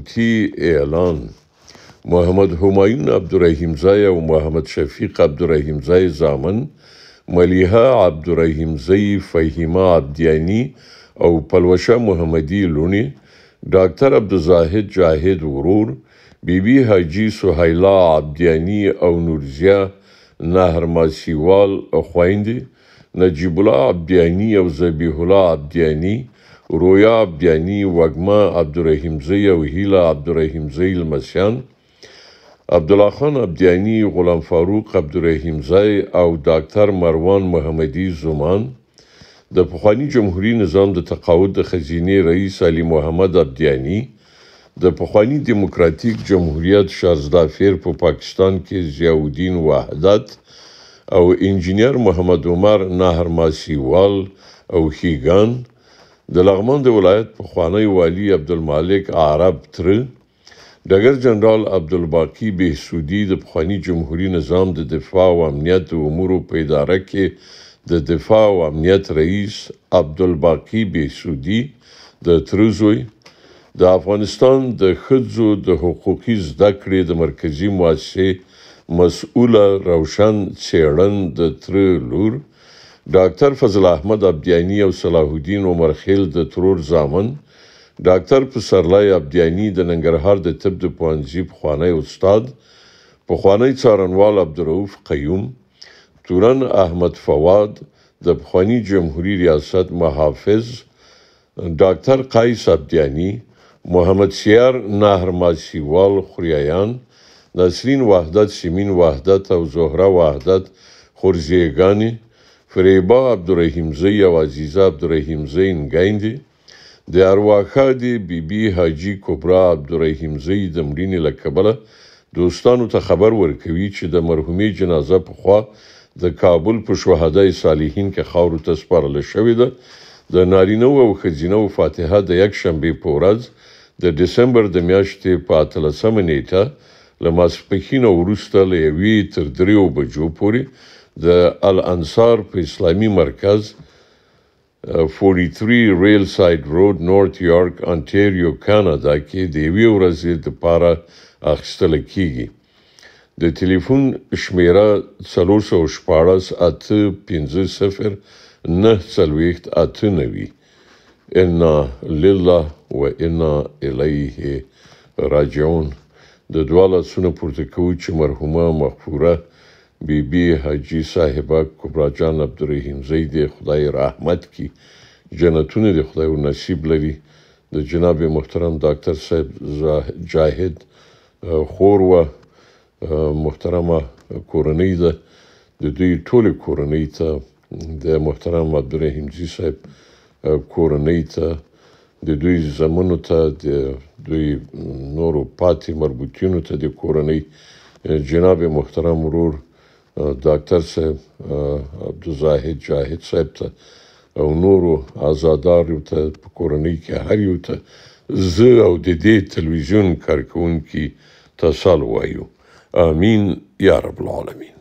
ملکی اعلان محمد همایون عبدالرحیم زای او محمد شفیق عبدالرحیم زای زامن ملیحه عبدالرحیم زای فهیمه عبدیانی او پلوشه محمدی لونی ډاکټر عبدالزاهد جاهد ورور بیبي بی حاجی سهیلا عبدیانی او نورزیا نهر ماسیوال خویندې نجیب الله عبدیانی او زبیح الله عبدیانی رویا عبدیانی وږمه عبدالرحیمزی او هیله عبدالرحیمزی لمسیان عبدالله خان عبدیانی غلام فاروق عبدالرحیمزی او ډاکټر مروان محمدی زمان د پخوانی جمهوریت نظام د تقاعد د خزینه رئیس علي محمد عبدیانی د پخوانی دیموکراتیک جمهوریت شازدافیر په پا پاکستان کې ضیاءالدین وحدت او انجینر محمد عمر نهر ماسیوال او هیګان د لغمند ولایت په خوانی والی عبدالمالک عرب تر ډګر جنرال عبدالباقی بهسودی د خوانی جمهوریت نظام د دفاع او امنیت امور په اداره کې د دفاع او امنیت رئیس عبدالباقی بهسودی د تروزوی د افغانستان د خځو د حقوقي زده کړې د مرکزی مؤسسه مسؤله روشن چیرن د تر لور ډاکټر فضل احمد عبدیانی او صلاح الدین عمر خیل د ترور ځامن ډاکټر پسرلای عبدیانی د ننګرهار د طب د پوهنځي پخوانی استاد پخوانی څارنوال عبدالرؤف قیوم تورن احمد فواد د پخوانی جمهوریت ریاست محافظ ډاکټر قیس عبدیانی محمد سیار نهر ماسیوال خوریان نسرین وحدت سیمین وحدت او زهره وحدت خورزیگانی Freiba Abdurrahimzai او Aziza Abdurrahimzai نګایندې د ارواښا د بیبي حاجی کبرا عبدالرحیمزی د مړینې له کبله دوستانو ته خبر ورکوي چې د مرحومي جنازه په خوا د کابل په شهدای صالحین کې خاورو ته سپارل شوې ده د نارینه او ښځینه او فاتحه د یک شنبه په ورځ د دسمبر د میاشتې په 13 نیټه لمس پخینه ورسته لوي تر 3 بجو پورې د الانصار په اسلامي مرکز 43 ریل ساید روډ نورث یارک انټریو کاناډا کې د وی ورځې د پاره اخستل کیږي د ټلیفون شمیره 314 اته 15 نه څلويخت اته نوي ان لله و انا الیه راجعون د دواله سونه پورته کوي چې مرحومه مغفوره بی بی حاجی صاحبه کبرا جان عبدالرحیم زی دی خدای رحمت کی جنتونه دی خدای ور نصیب لري د جناب محترم ډاکټر صاحب جاهد خور و محترمه کورنۍ ده د دوی ټول کورنۍ ته د محترم عبدالرحیم زی صاحب کورنۍ ته د دوی زمونو ته د دوی نورو پاتې مربوطینو ته د کورنۍ جناب محترم ورور ډاکټر صاحب عبدالزاهد جاهد صاحب ته او نورو آزادار یو ته په کورنۍ کې هر یو ته زه او د دې تلویزیون کارکونکو تسل وایو امين يا رب العالمين